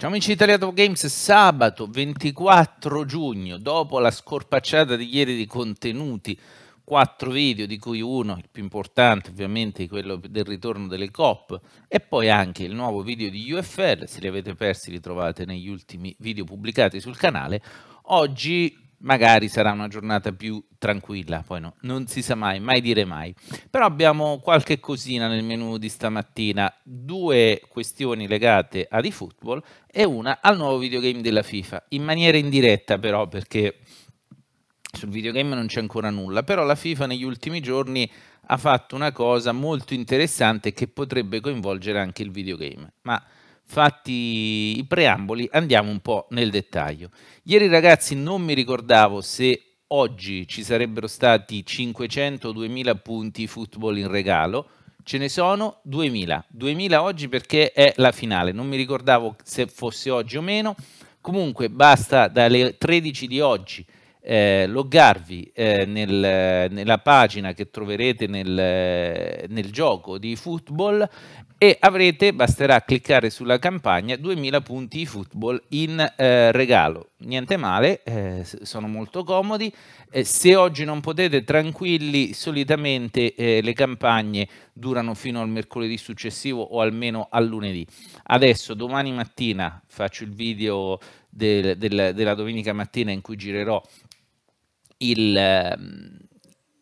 Ciao amici di Top Games, sabato 24 giugno, dopo la scorpacciata di ieri di contenuti, quattro video di cui uno, il più importante ovviamente, quello del ritorno delle COP e poi anche il nuovo video di UFL, se li avete persi li trovate negli ultimi video pubblicati sul canale, oggi magari sarà una giornata più tranquilla, poi no, non si sa mai, mai dire mai. Però abbiamo qualche cosina nel menu di stamattina, due questioni legate ad eFootball e una al nuovo videogame della FIFA, in maniera indiretta però perché sul videogame non c'è ancora nulla, però la FIFA negli ultimi giorni ha fatto una cosa molto interessante che potrebbe coinvolgere anche il videogame, ma fatti i preamboli, andiamo un po' nel dettaglio. Ieri ragazzi non mi ricordavo se oggi ci sarebbero stati 500 2000 punti football in regalo, ce ne sono 2000, 2000 oggi perché è la finale, non mi ricordavo se fosse oggi o meno, comunque basta dalle 13 di oggi eh, loggarvi eh, nel, nella pagina che troverete nel, nel, gioco di football e avrete, basterà cliccare sulla campagna, 2000 punti di football in eh, regalo. Niente male, eh, sono molto comodi. Eh, se oggi non potete, tranquilli, solitamente eh, le campagne durano fino al mercoledì successivo o almeno al lunedì. Adesso, domani mattina, faccio il video del, del, della domenica mattina in cui girerò il, ehm,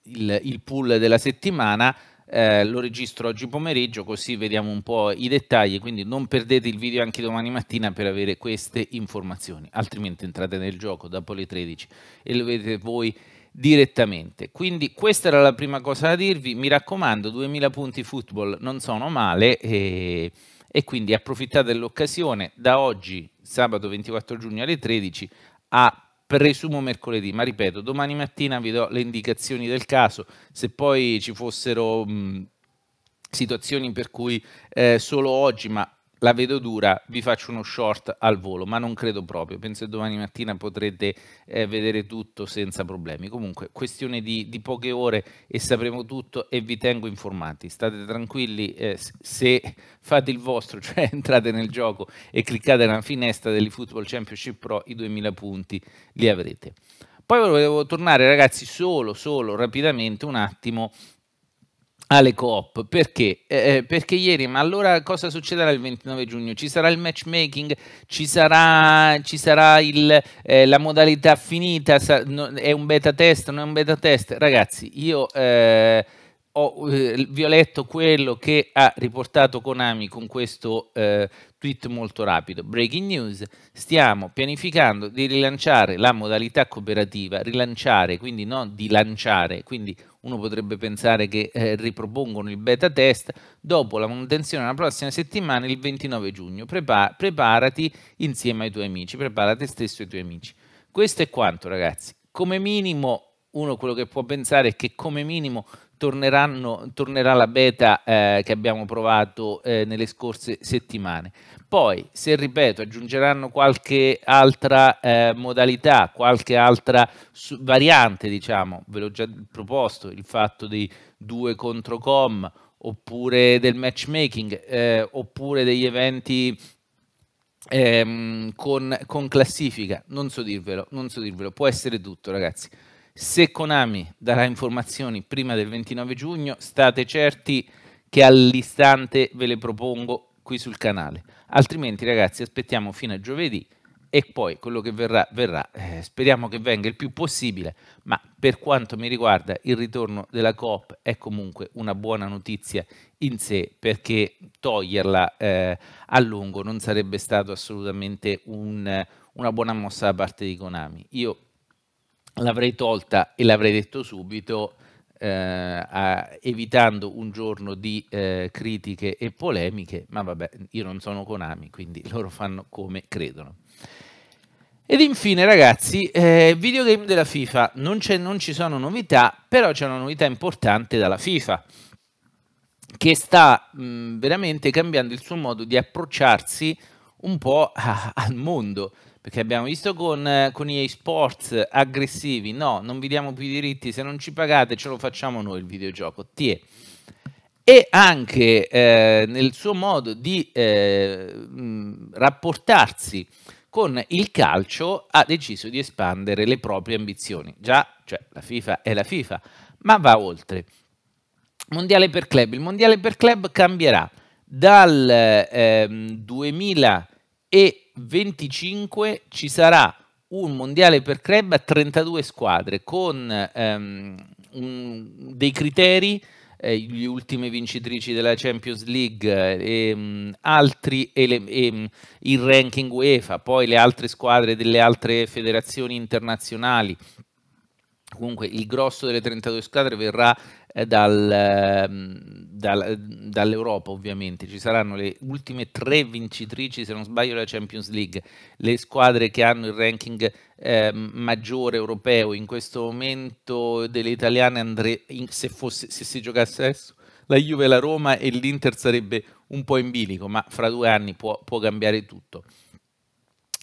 il, il pool della settimana. Eh, lo registro oggi pomeriggio così vediamo un po' i dettagli, quindi non perdete il video anche domani mattina per avere queste informazioni, altrimenti entrate nel gioco dopo le 13 e lo vedete voi direttamente. Quindi questa era la prima cosa da dirvi, mi raccomando 2000 punti football non sono male e e quindi approfittate dell'occasione da oggi, sabato 24 giugno alle 13, a presumo mercoledì, ma ripeto, domani mattina vi do le indicazioni del caso, se poi ci fossero mh, situazioni per cui eh, solo oggi, ma la vedo dura, vi faccio uno short al volo, ma non credo proprio, penso che domani mattina potrete eh, vedere tutto senza problemi. Comunque, questione di, di, poche ore e sapremo tutto e vi tengo informati. State tranquilli, eh, se fate il vostro, cioè entrate nel gioco e cliccate nella finestra dell'eFootball Championship Pro, i 2000 punti li avrete. Poi volevo tornare ragazzi solo, solo, rapidamente un attimo alle coop perché? Eh, eh, perché ieri, ma allora cosa succederà il 29 giugno? Ci sarà il matchmaking, ci sarà, ci sarà il, eh, la modalità finita, sa, no, è un beta test, non è un beta test? Ragazzi, io eh, ho, eh, vi ho letto quello che ha riportato Konami con questo eh, tweet molto rapido. Breaking news, stiamo pianificando di rilanciare la modalità cooperativa, rilanciare, quindi non di lanciare, quindi uno potrebbe pensare che eh, ripropongono il beta test dopo la manutenzione la prossima settimana il 29 giugno. Prepa preparati insieme ai tuoi amici, prepara te stesso e i tuoi amici. Questo è quanto ragazzi. Come minimo uno quello che può pensare è che come minimo tornerà la beta eh, che abbiamo provato eh, nelle scorse settimane. Poi, se ripeto, aggiungeranno qualche altra eh, modalità, qualche altra variante, diciamo, ve l'ho già proposto, il fatto di due contro com, oppure del matchmaking, eh, oppure degli eventi ehm, con, con, classifica, non so dirvelo, non so dirvelo, può essere tutto ragazzi. Se Konami darà informazioni prima del 29 giugno, state certi che all'istante ve le propongo qui sul canale. Altrimenti ragazzi aspettiamo fino a giovedì e poi quello che verrà verrà. Eh, speriamo che venga il più possibile, ma per quanto mi riguarda il ritorno della Coop è comunque una buona notizia in sé perché toglierla eh, a lungo non sarebbe stato assolutamente un, una buona mossa da parte di Konami. Io l'avrei tolta e l'avrei detto subito, eh, a, evitando un giorno di eh, critiche e polemiche, ma vabbè, io non sono Konami, quindi loro fanno come credono. Ed infine ragazzi, eh, videogame della FIFA, non, non ci sono novità, però c'è una novità importante dalla FIFA, che sta mh, veramente cambiando il suo modo di approcciarsi un po' a, al mondo, che abbiamo visto con, con EA Sports aggressivi, no, non vi diamo più i diritti, se non ci pagate ce lo facciamo noi il videogioco, tie. E anche eh, nel suo modo di eh, mh, rapportarsi con il calcio ha deciso di espandere le proprie ambizioni. Già, cioè, la FIFA è la FIFA, ma va oltre. Mondiale per club. Il mondiale per club cambierà dal eh, 2000 e 25 ci sarà un mondiale per club a 32 squadre con ehm, un, dei criteri, eh, le ultime vincitrici della Champions League e eh, ehm, altri e, le, ehm, il ranking UEFA, poi le altre squadre delle altre federazioni internazionali. Comunque il grosso delle 32 squadre verrà eh, dal, ehm, dal, dall'Europa ovviamente, ci saranno le ultime tre vincitrici se non sbaglio della Champions League, le squadre che hanno il ranking eh, maggiore europeo in questo momento delle italiane andre, in, se, fosse, se si giocasse adesso la Juve, la Roma e l'Inter sarebbe un po' in bilico, ma fra due anni può, può cambiare tutto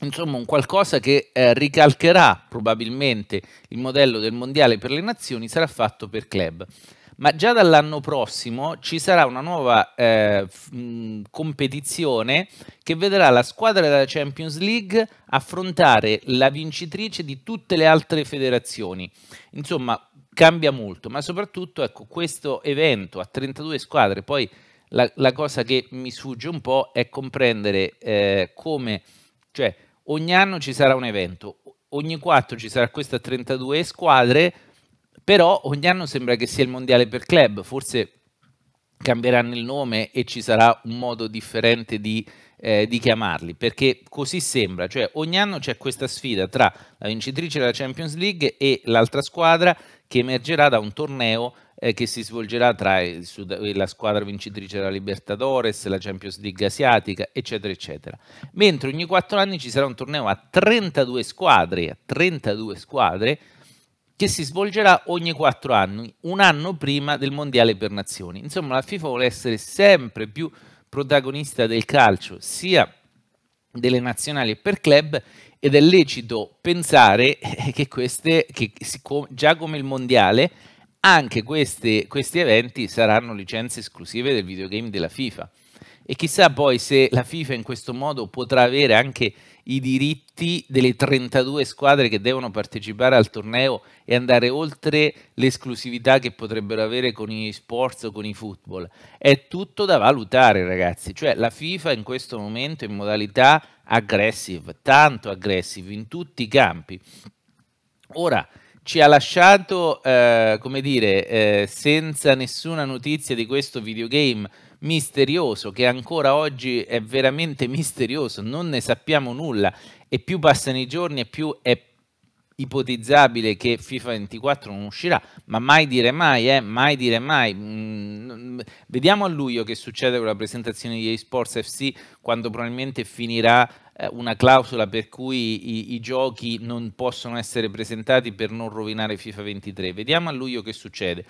insomma un qualcosa che eh, ricalcherà probabilmente il modello del mondiale per le nazioni sarà fatto per club. Ma già dall'anno prossimo ci sarà una nuova eh, mh, competizione che vedrà la squadra della Champions League affrontare la vincitrice di tutte le altre federazioni. Insomma, cambia molto, ma soprattutto ecco, questo evento a 32 squadre, poi la, la cosa che mi sfugge un po' è comprendere eh, come, cioè, ogni anno ci sarà un evento, ogni 4 ci sarà questa 32 squadre, però ogni anno sembra che sia il mondiale per club, forse cambieranno il nome e ci sarà un modo differente di, eh, di chiamarli, perché così sembra, cioè ogni anno c'è questa sfida tra la vincitrice della Champions League e l'altra squadra che emergerà da un torneo eh, che si svolgerà tra il, la squadra vincitrice della Libertadores, la Champions League asiatica, eccetera, eccetera. Mentre ogni quattro anni ci sarà un torneo a 32 squadre, a 32 squadre che si svolgerà ogni quattro anni, un anno prima del Mondiale per Nazioni. Insomma, la FIFA vuole essere sempre più protagonista del calcio, sia delle nazionali e per club, ed è lecito pensare che queste, che già come il mondiale, anche queste, questi eventi saranno licenze esclusive del videogame della FIFA e chissà poi se la FIFA in questo modo potrà avere anche i diritti delle 32 squadre che devono partecipare al torneo e andare oltre l'esclusività che potrebbero avere con i sports o con i football. È tutto da valutare, ragazzi. Cioè la FIFA in questo momento in modalità aggressive, tanto aggressive in tutti i campi. Ora ci ha lasciato, eh, come dire, eh, senza nessuna notizia di questo videogame misterioso che ancora oggi è veramente misterioso, non ne sappiamo nulla e più passano i giorni e più è ipotizzabile che FIFA 24 non uscirà, ma mai dire mai, eh? mai dire mai. Mm, vediamo a luglio che succede con la presentazione di eSports FC quando probabilmente finirà eh, una clausola per cui i, i, giochi non possono essere presentati per non rovinare FIFA 23. Vediamo a luglio che succede.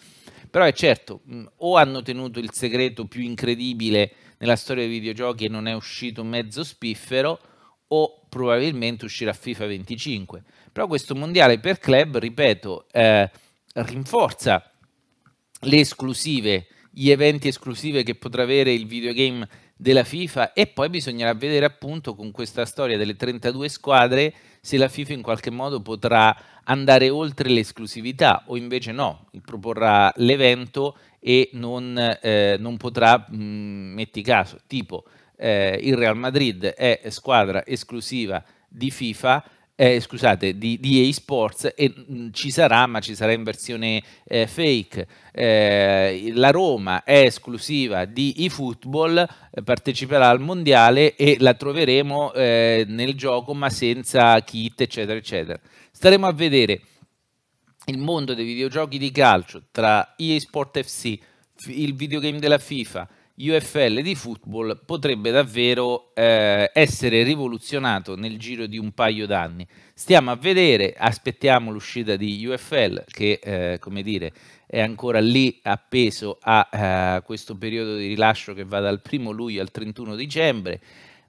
Però è certo, mm, o hanno tenuto il segreto più incredibile nella storia dei videogiochi e non è uscito mezzo spiffero, o probabilmente uscirà FIFA 25. Però questo mondiale per club, ripeto, eh, rinforza le esclusive, gli eventi esclusive che potrà avere il videogame della FIFA e poi bisognerà vedere appunto con questa storia delle 32 squadre se la FIFA in qualche modo potrà andare oltre l'esclusività o invece no, proporrà l'evento e non, eh, non potrà, mh, mm, metti caso, tipo eh, il Real Madrid è squadra esclusiva di FIFA, eh, scusate, di, di Sports e mh, mm, ci sarà, ma ci sarà in versione eh, fake. Eh, la Roma è esclusiva di eFootball, eh, parteciperà al mondiale e la troveremo eh, nel gioco, ma senza kit, eccetera, eccetera. Staremo a vedere il mondo dei videogiochi di calcio tra Sports FC, il videogame della FIFA UFL di football potrebbe davvero eh, essere rivoluzionato nel giro di un paio d'anni. Stiamo a vedere, aspettiamo l'uscita di UFL che, eh, come dire, è ancora lì appeso a eh, questo periodo di rilascio che va dal 1 luglio al 31 dicembre.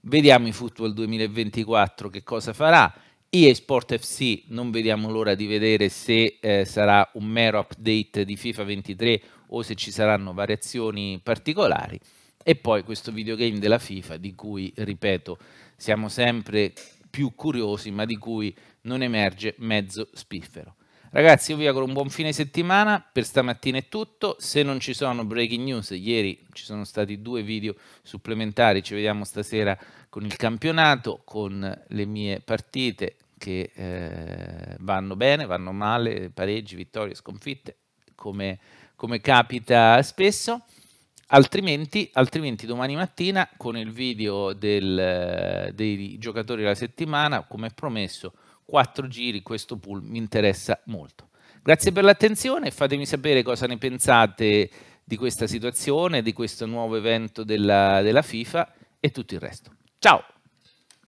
Vediamo in Football 2024 che cosa farà. EA Sport FC non vediamo l'ora di vedere se eh, sarà un mero update di FIFA 23 o se ci saranno variazioni particolari. E poi questo videogame della FIFA di cui, ripeto, siamo sempre più curiosi ma di cui non emerge mezzo spiffero. Ragazzi, io vi auguro un buon fine settimana, per stamattina è tutto, se non ci sono breaking news, ieri ci sono stati due video supplementari, ci vediamo stasera con il campionato, con le mie partite che eh, vanno bene, vanno male, pareggi, vittorie, sconfitte, come, come capita spesso. Altrimenti, altrimenti, domani mattina con il video del, eh, dei giocatori della settimana, come promesso, quattro giri questo pool mi interessa molto. Grazie per l'attenzione, fatemi sapere cosa ne pensate di questa situazione, di questo nuovo evento della, della FIFA e tutto il resto. Ciao!